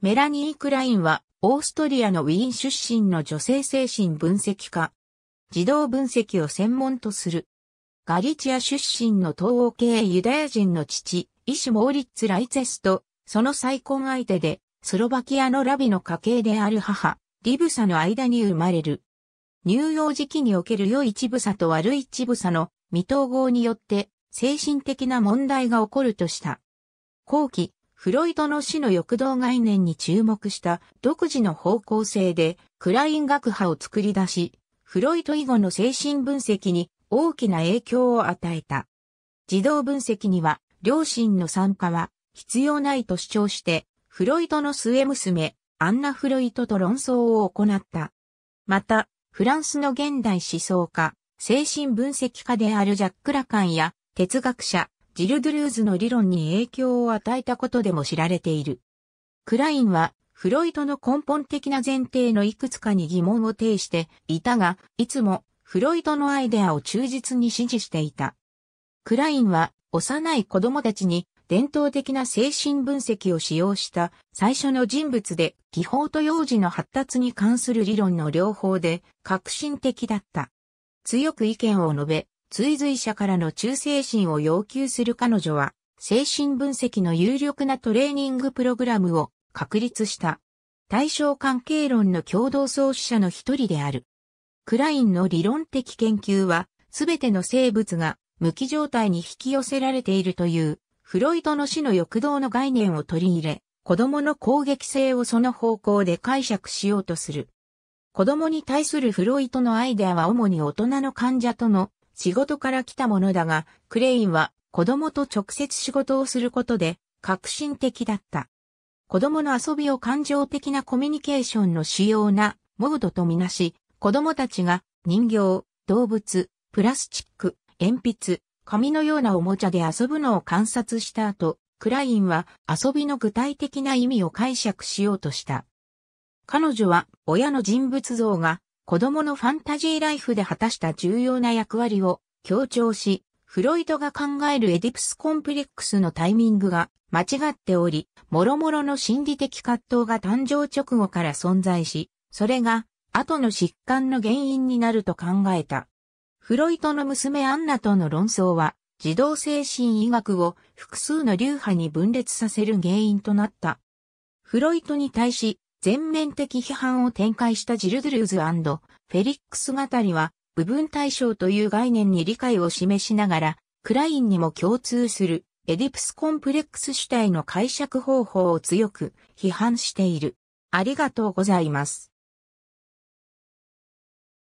メラニー・クラインは、オーストリアのウィーン出身の女性精神分析家。児童分析を専門とする。ガリチア出身の東欧系ユダヤ人の父、医師モーリッツ・ライツェスと、その再婚相手で、スロバキアのラビの家系である母、リブサの間に生まれる。乳幼児期における良い乳房と悪い乳房の未統合によって、精神的な問題が起こるとした。後期、フロイトの死の欲動概念に注目した独自の方向性でクライン学派を作り出し、フロイト以後の精神分析に大きな影響を与えた。自動分析には両親の参加は必要ないと主張して、フロイトの末娘、アンナ・フロイトと論争を行った。また、フランスの現代思想家、精神分析家であるジャック・ラカンや哲学者、ジル・ドゥルーズの理論に影響を与えたことでも知られている。クラインは、フロイトの根本的な前提のいくつかに疑問を呈していたが、いつもフロイトのアイデアを忠実に支持していた。クラインは、幼い子供たちに伝統的な精神分析を使用した最初の人物で、技法と幼児の発達に関する理論の両方で革新的だった。強く意見を述べ、追随者からの忠誠心を要求する彼女は、精神分析の有力なトレーニングプログラムを確立した。対象関係論の共同創始者の一人である。クラインの理論的研究は、すべての生物が無機状態に引き寄せられているという、フロイトの死の欲動の概念を取り入れ、子供の攻撃性をその方向で解釈しようとする。子供に対するフロイトのアイデアは主に大人の患者との仕事から来たものだが、クレインは子供と直接仕事をすることで革新的だった。子供の遊びを感情的なコミュニケーションの主要なモードとみなし、子供たちが人形、動物、プラスチック、鉛筆、紙のようなおもちゃで遊ぶのを観察した後、クラインは遊びの具体的な意味を解釈しようとした。彼女は親の人物像が子供のファンタジーライフで果たした重要な役割を強調し、フロイドが考えるエディプスコンプレックスのタイミングが間違っており、諸々の心理的葛藤が誕生直後から存在し、それが後の疾患の原因になると考えた。フロイトの娘アンナとの論争は、児童精神医学を複数の流派に分裂させる原因となった。フロイトに対し、全面的批判を展開したジルドゥルーズフェリックス語りは、部分対象という概念に理解を示しながら、クラインにも共通する、エディプスコンプレックス主体の解釈方法を強く批判している。ありがとうございます。